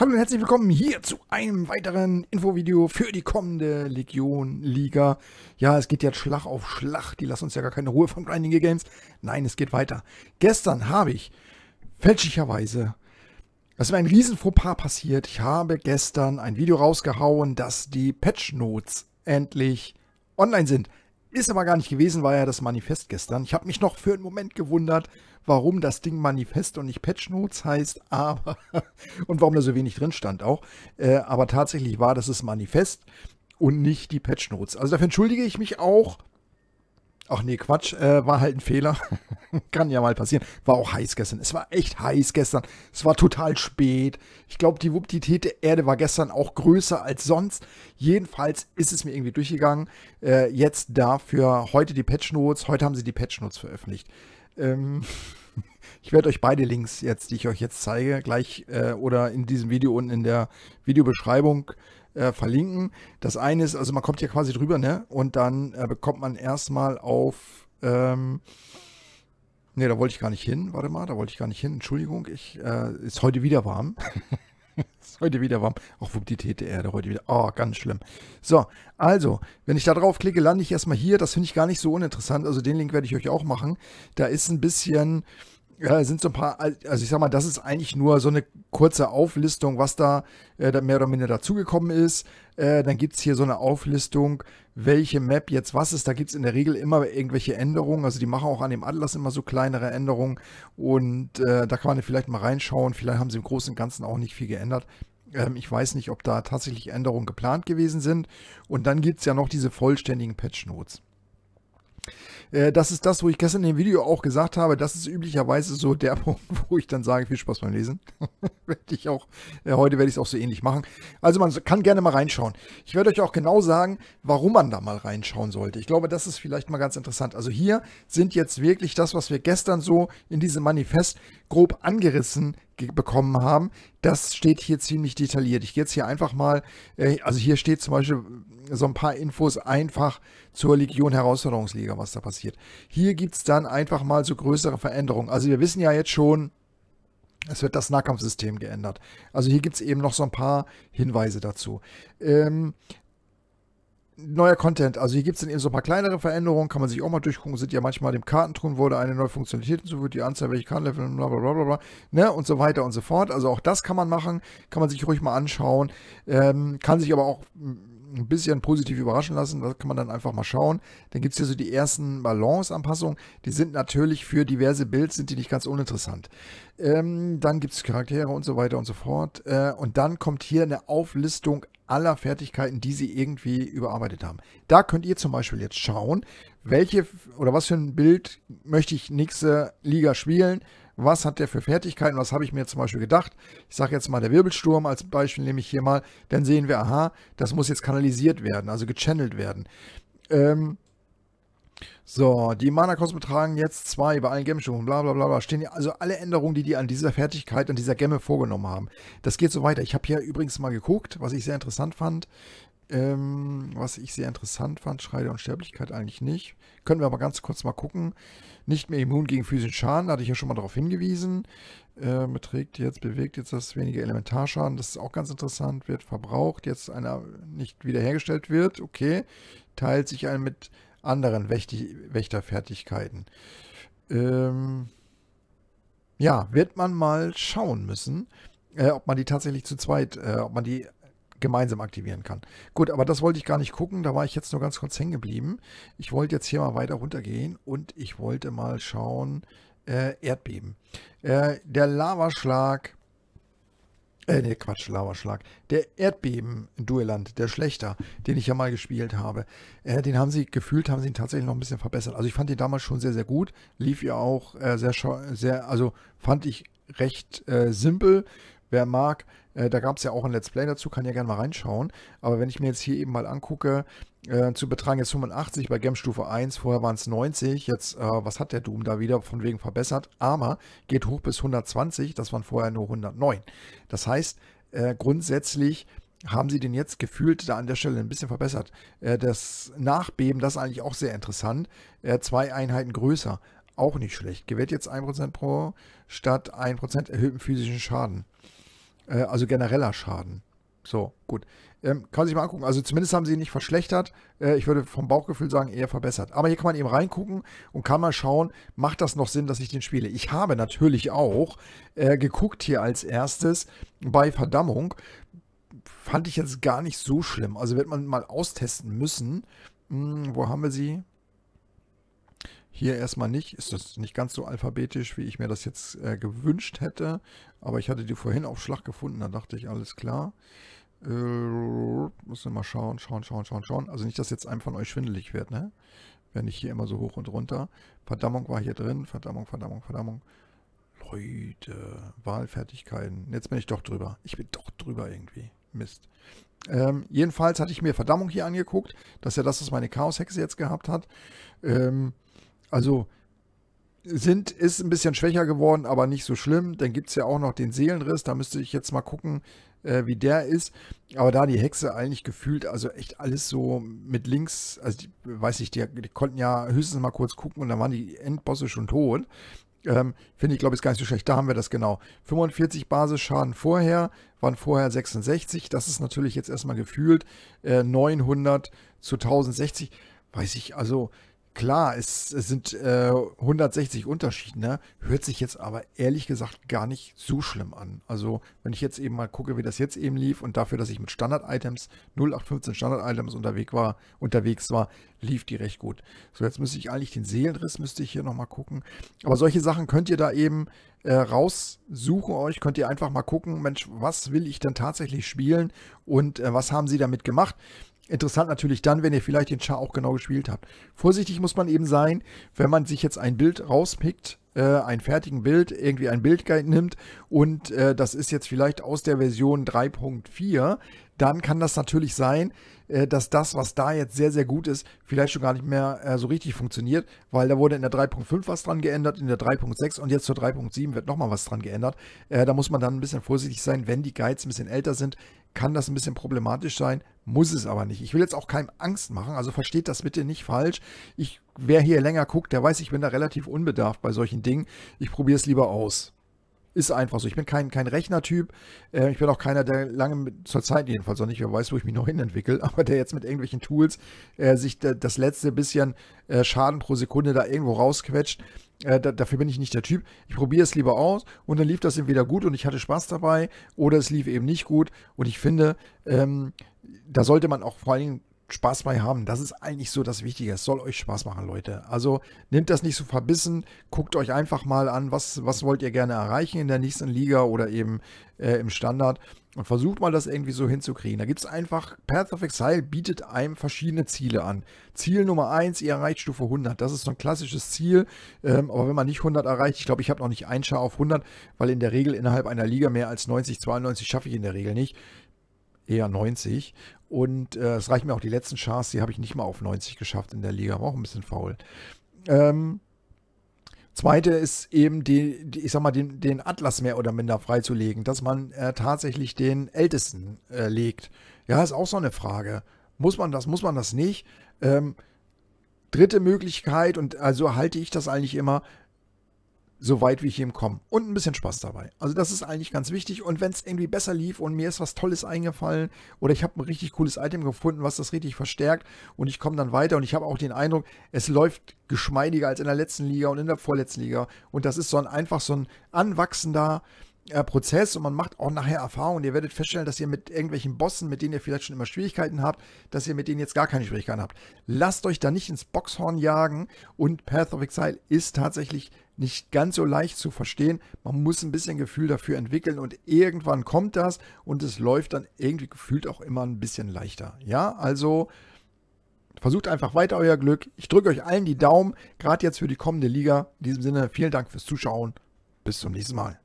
Hallo und herzlich willkommen hier zu einem weiteren Infovideo für die kommende Legion-Liga. Ja, es geht jetzt Schlag auf Schlag. Die lassen uns ja gar keine Ruhe vom Grinding Games. Nein, es geht weiter. Gestern habe ich fälschlicherweise, das ist ein riesen Fauxpas passiert. Ich habe gestern ein Video rausgehauen, dass die Patch Notes endlich online sind. Ist aber gar nicht gewesen, war ja das Manifest gestern. Ich habe mich noch für einen Moment gewundert, warum das Ding Manifest und nicht Patchnotes heißt, aber und warum da so wenig drin stand auch. Äh, aber tatsächlich war das das Manifest und nicht die Patchnotes. Also dafür entschuldige ich mich auch. Ach nee, Quatsch, äh, war halt ein Fehler. Kann ja mal passieren. War auch heiß gestern. Es war echt heiß gestern. Es war total spät. Ich glaube, die Wuppdität der Erde war gestern auch größer als sonst. Jedenfalls ist es mir irgendwie durchgegangen. Äh, jetzt dafür heute die Patch Notes. Heute haben sie die Patch Notes veröffentlicht. Ähm, ich werde euch beide Links jetzt, die ich euch jetzt zeige, gleich äh, oder in diesem Video unten in der Videobeschreibung äh, äh, verlinken. Das eine ist, also man kommt hier quasi drüber, ne? Und dann äh, bekommt man erstmal auf. Ähm, ne, da wollte ich gar nicht hin. Warte mal, da wollte ich gar nicht hin. Entschuldigung, ich äh, ist heute wieder warm. ist heute wieder warm. Auch wuppt die Tete Erde heute wieder. Oh, ganz schlimm. So, also, wenn ich da drauf klicke, lande ich erstmal hier. Das finde ich gar nicht so uninteressant. Also den Link werde ich euch auch machen. Da ist ein bisschen äh, sind so ein paar, also ich sag mal, das ist eigentlich nur so eine kurze Auflistung, was da, äh, mehr oder minder dazugekommen ist. Äh, dann gibt es hier so eine Auflistung, welche Map jetzt was ist. Da gibt es in der Regel immer irgendwelche Änderungen. Also die machen auch an dem Atlas immer so kleinere Änderungen. Und äh, da kann man vielleicht mal reinschauen. Vielleicht haben sie im Großen und Ganzen auch nicht viel geändert. Ähm, ich weiß nicht, ob da tatsächlich Änderungen geplant gewesen sind. Und dann gibt es ja noch diese vollständigen Patch Notes. Äh, das ist das, wo ich gestern in dem Video auch gesagt habe. Das ist üblicherweise so der Punkt, wo ich dann sage, viel Spaß beim Lesen. werde ich auch, äh, heute werde ich es auch so ähnlich machen. Also man kann gerne mal reinschauen. Ich werde euch auch genau sagen, warum man da mal reinschauen sollte. Ich glaube, das ist vielleicht mal ganz interessant. Also hier sind jetzt wirklich das, was wir gestern so in diesem Manifest grob angerissen bekommen haben. Das steht hier ziemlich detailliert. Ich gehe jetzt hier einfach mal, äh, also hier steht zum Beispiel äh, so ein paar Infos einfach zur Legion Herausforderungsliga, was da passiert. Hier gibt es dann einfach mal so größere Veränderungen. Also wir wissen ja jetzt schon, es wird das Nahkampfsystem geändert. Also hier gibt es eben noch so ein paar Hinweise dazu. Ähm, neuer Content. Also hier gibt es dann eben so ein paar kleinere Veränderungen, kann man sich auch mal durchgucken, sind ja manchmal dem Kartentun wurde eine neue Funktionalität hinzugefügt, die Anzahl welche Kartenlevel, bla bla bla bla, ne, und so weiter und so fort. Also auch das kann man machen, kann man sich ruhig mal anschauen, ähm, kann sich aber auch ein bisschen positiv überraschen lassen. Das kann man dann einfach mal schauen. Dann gibt es hier so die ersten Balance-Anpassungen. Die sind natürlich für diverse Builds, sind die nicht ganz uninteressant. Ähm, dann gibt es Charaktere und so weiter und so fort. Äh, und dann kommt hier eine Auflistung aller Fertigkeiten, die sie irgendwie überarbeitet haben. Da könnt ihr zum Beispiel jetzt schauen, welche oder was für ein Bild möchte ich nächste Liga spielen was hat der für Fertigkeiten, was habe ich mir zum Beispiel gedacht. Ich sage jetzt mal der Wirbelsturm als Beispiel nehme ich hier mal, dann sehen wir, aha, das muss jetzt kanalisiert werden, also gechannelt werden. Ähm, so, die Mana-Kosten betragen jetzt zwei bei allen Gemstufen, bla bla bla bla. Stehen also alle Änderungen, die die an dieser Fertigkeit, an dieser Gemme vorgenommen haben. Das geht so weiter. Ich habe hier übrigens mal geguckt, was ich sehr interessant fand. Ähm, was ich sehr interessant fand, Schreide und Sterblichkeit eigentlich nicht. Können wir aber ganz kurz mal gucken. Nicht mehr immun gegen physischen Schaden, da hatte ich ja schon mal darauf hingewiesen. Äh, beträgt jetzt, bewegt jetzt das weniger Elementarschaden, das ist auch ganz interessant, wird verbraucht, jetzt einer nicht wiederhergestellt wird, okay. Teilt sich ein mit anderen Wächti Wächterfertigkeiten. Ähm, ja, wird man mal schauen müssen, äh, ob man die tatsächlich zu zweit, äh, ob man die gemeinsam aktivieren kann. Gut, aber das wollte ich gar nicht gucken, da war ich jetzt nur ganz kurz hängen geblieben. Ich wollte jetzt hier mal weiter runtergehen und ich wollte mal schauen, äh, Erdbeben. Äh, der Lavaschlag, äh, ne Quatsch, Lavaschlag, der erdbeben duelland der Schlechter, den ich ja mal gespielt habe, äh, den haben sie, gefühlt haben sie ihn tatsächlich noch ein bisschen verbessert. Also ich fand den damals schon sehr, sehr gut, lief ja auch äh, sehr, sehr, also fand ich recht äh, simpel, wer mag, äh, da gab es ja auch ein Let's Play dazu, kann ja gerne mal reinschauen. Aber wenn ich mir jetzt hier eben mal angucke, äh, zu betragen jetzt 85 bei Gemstufe 1, vorher waren es 90. Jetzt, äh, was hat der Doom da wieder von wegen verbessert? Aber geht hoch bis 120, das waren vorher nur 109. Das heißt, äh, grundsätzlich haben sie den jetzt gefühlt da an der Stelle ein bisschen verbessert. Äh, das Nachbeben, das ist eigentlich auch sehr interessant. Äh, zwei Einheiten größer, auch nicht schlecht. Gewährt jetzt 1% pro statt 1% erhöhten physischen Schaden. Äh, also genereller Schaden. So, gut. Ähm, kann man sich mal angucken. Also zumindest haben sie ihn nicht verschlechtert. Äh, ich würde vom Bauchgefühl sagen, eher verbessert. Aber hier kann man eben reingucken und kann mal schauen, macht das noch Sinn, dass ich den spiele? Ich habe natürlich auch äh, geguckt hier als erstes bei Verdammung. Fand ich jetzt gar nicht so schlimm. Also wird man mal austesten müssen. Hm, wo haben wir sie? Hier erstmal nicht, ist das nicht ganz so alphabetisch, wie ich mir das jetzt äh, gewünscht hätte. Aber ich hatte die vorhin auf Schlag gefunden, da dachte ich, alles klar. Äh, müssen mal schauen, schauen, schauen, schauen, schauen. Also nicht, dass jetzt einem von euch schwindelig wird, ne? Wenn ich hier immer so hoch und runter. Verdammung war hier drin, Verdammung, Verdammung, Verdammung. Leute, Wahlfertigkeiten. Jetzt bin ich doch drüber. Ich bin doch drüber irgendwie. Mist. Ähm, jedenfalls hatte ich mir Verdammung hier angeguckt. Das ist ja das, was meine Chaos-Hexe jetzt gehabt hat. Ähm, also sind, ist ein bisschen schwächer geworden, aber nicht so schlimm. Dann gibt es ja auch noch den Seelenriss. Da müsste ich jetzt mal gucken, äh, wie der ist. Aber da die Hexe eigentlich gefühlt, also echt alles so mit links, also die, weiß ich, die, die, konnten ja höchstens mal kurz gucken und dann waren die Endbosse schon tot. Ähm, Finde ich, glaube ich, gar nicht so schlecht. Da haben wir das genau. 45 Basisschaden vorher, waren vorher 66. Das ist natürlich jetzt erstmal gefühlt äh, 900 zu 1060. Weiß ich, also Klar, es, es sind äh, 160 Unterschiede, ne? hört sich jetzt aber ehrlich gesagt gar nicht so schlimm an. Also wenn ich jetzt eben mal gucke, wie das jetzt eben lief und dafür, dass ich mit Standard-Items, 0815 Standard-Items unterwegs war, unterwegs war, lief die recht gut. So, jetzt müsste ich eigentlich den Seelenriss, müsste ich hier nochmal gucken. Aber solche Sachen könnt ihr da eben äh, raussuchen euch, könnt ihr einfach mal gucken, Mensch, was will ich denn tatsächlich spielen und äh, was haben sie damit gemacht? Interessant natürlich dann, wenn ihr vielleicht den Char auch genau gespielt habt. Vorsichtig muss man eben sein, wenn man sich jetzt ein Bild rauspickt, äh, einen fertigen Bild, irgendwie ein Bildguide nimmt und äh, das ist jetzt vielleicht aus der Version 3.4, dann kann das natürlich sein, äh, dass das, was da jetzt sehr, sehr gut ist, vielleicht schon gar nicht mehr äh, so richtig funktioniert, weil da wurde in der 3.5 was dran geändert, in der 3.6 und jetzt zur 3.7 wird nochmal was dran geändert. Äh, da muss man dann ein bisschen vorsichtig sein, wenn die Guides ein bisschen älter sind, kann das ein bisschen problematisch sein, muss es aber nicht. Ich will jetzt auch keinem Angst machen, also versteht das bitte nicht falsch. Ich, wer hier länger guckt, der weiß, ich bin da relativ unbedarft bei solchen Dingen. Ich probiere es lieber aus. Ist einfach so. Ich bin kein, kein Rechnertyp. Äh, ich bin auch keiner, der lange, mit, zur Zeit jedenfalls noch nicht, wer weiß, wo ich mich noch hin entwickle, aber der jetzt mit irgendwelchen Tools äh, sich das letzte bisschen äh, Schaden pro Sekunde da irgendwo rausquetscht. Äh, da, dafür bin ich nicht der Typ. Ich probiere es lieber aus und dann lief das entweder gut und ich hatte Spaß dabei oder es lief eben nicht gut. Und ich finde, ähm, da sollte man auch vor allen Dingen Spaß bei haben. Das ist eigentlich so das Wichtige. Es soll euch Spaß machen, Leute. Also nehmt das nicht so verbissen. Guckt euch einfach mal an, was, was wollt ihr gerne erreichen in der nächsten Liga oder eben äh, im Standard. Und versucht mal das irgendwie so hinzukriegen. Da gibt es einfach, Path of Exile bietet einem verschiedene Ziele an. Ziel Nummer 1, ihr erreicht Stufe 100. Das ist so ein klassisches Ziel. Ähm, aber wenn man nicht 100 erreicht, ich glaube, ich habe noch nicht ein Schar auf 100, weil in der Regel innerhalb einer Liga mehr als 90, 92 schaffe ich in der Regel nicht eher 90. Und äh, es reicht mir auch die letzten Chars, die habe ich nicht mal auf 90 geschafft in der Liga. War auch ein bisschen faul. Ähm, zweite ist eben, die, die ich sag mal, den, den, Atlas mehr oder minder freizulegen, dass man äh, tatsächlich den Ältesten äh, legt. Ja, ist auch so eine Frage. Muss man das, muss man das nicht? Ähm, dritte Möglichkeit, und also halte ich das eigentlich immer, so weit wie ich eben komme. Und ein bisschen Spaß dabei. Also das ist eigentlich ganz wichtig. Und wenn es irgendwie besser lief und mir ist was Tolles eingefallen oder ich habe ein richtig cooles Item gefunden, was das richtig verstärkt und ich komme dann weiter und ich habe auch den Eindruck, es läuft geschmeidiger als in der letzten Liga und in der vorletzten Liga. Und das ist so ein einfach so ein anwachsender äh, Prozess und man macht auch nachher Erfahrungen. Ihr werdet feststellen, dass ihr mit irgendwelchen Bossen, mit denen ihr vielleicht schon immer Schwierigkeiten habt, dass ihr mit denen jetzt gar keine Schwierigkeiten habt. Lasst euch da nicht ins Boxhorn jagen und Path of Exile ist tatsächlich nicht ganz so leicht zu verstehen. Man muss ein bisschen Gefühl dafür entwickeln und irgendwann kommt das und es läuft dann irgendwie gefühlt auch immer ein bisschen leichter. Ja, also versucht einfach weiter euer Glück. Ich drücke euch allen die Daumen, gerade jetzt für die kommende Liga. In diesem Sinne, vielen Dank fürs Zuschauen. Bis zum nächsten Mal.